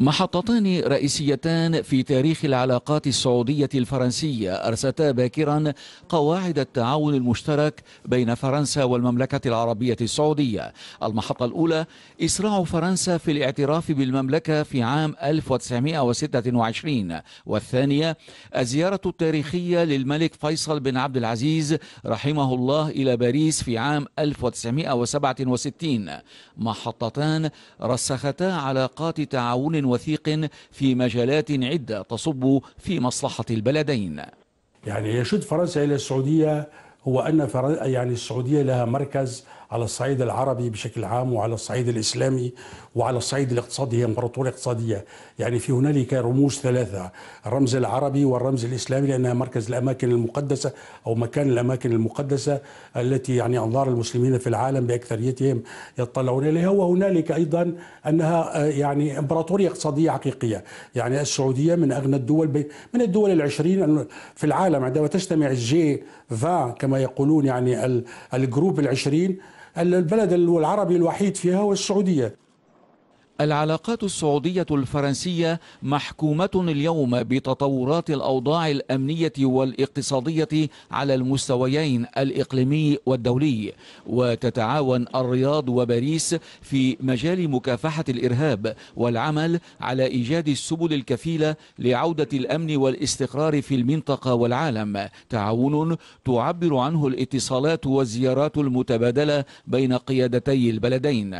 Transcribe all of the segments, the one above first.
محطتان رئيسيتان في تاريخ العلاقات السعودية الفرنسية أرستا باكرا قواعد التعاون المشترك بين فرنسا والمملكة العربية السعودية المحطة الأولى إسراع فرنسا في الاعتراف بالمملكة في عام 1926 والثانية الزيارة التاريخية للملك فيصل بن عبد العزيز رحمه الله إلى باريس في عام 1967 محطتان رسختا علاقات تعاون وثيق في مجالات عدة تصب في مصلحة البلدين يعني يشد فرنسا إلى السعودية هو ان يعني السعوديه لها مركز على الصعيد العربي بشكل عام وعلى الصعيد الاسلامي وعلى الصعيد الاقتصادي هي امبراطوريه اقتصاديه، يعني في هنالك رموز ثلاثه، الرمز العربي والرمز الاسلامي لانها مركز الاماكن المقدسه او مكان الاماكن المقدسه التي يعني انظار المسلمين في العالم باكثريتهم يطلعون اليها، وهنالك ايضا انها آه، يعني امبراطوريه اقتصاديه حقيقيه، يعني السعوديه من اغنى الدول من الدول العشرين في العالم عندما تجتمع الجي 20 كما يقولون يعني الجروب العشرين البلد العربي الوحيد فيها هو السعودية العلاقات السعودية الفرنسية محكومة اليوم بتطورات الأوضاع الأمنية والاقتصادية على المستويين الإقليمي والدولي وتتعاون الرياض وباريس في مجال مكافحة الإرهاب والعمل على إيجاد السبل الكفيلة لعودة الأمن والاستقرار في المنطقة والعالم تعاون تعبر عنه الاتصالات والزيارات المتبادلة بين قيادتي البلدين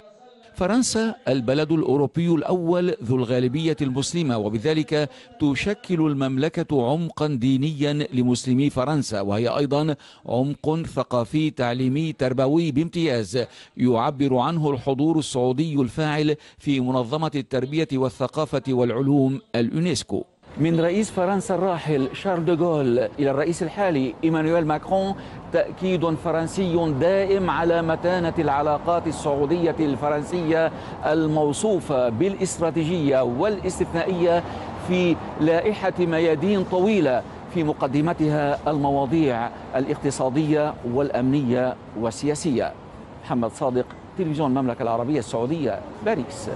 فرنسا البلد الأوروبي الأول ذو الغالبية المسلمة وبذلك تشكل المملكة عمقا دينيا لمسلمي فرنسا وهي أيضا عمق ثقافي تعليمي تربوي بامتياز يعبر عنه الحضور السعودي الفاعل في منظمة التربية والثقافة والعلوم اليونسكو من رئيس فرنسا الراحل شارل دوغول إلى الرئيس الحالي إيمانويل ماكرون تأكيد فرنسي دائم على متانة العلاقات السعودية الفرنسية الموصوفة بالاستراتيجية والاستثنائية في لائحة ميادين طويلة في مقدمتها المواضيع الاقتصادية والأمنية والسياسية محمد صادق تلفزيون المملكة العربية السعودية باريس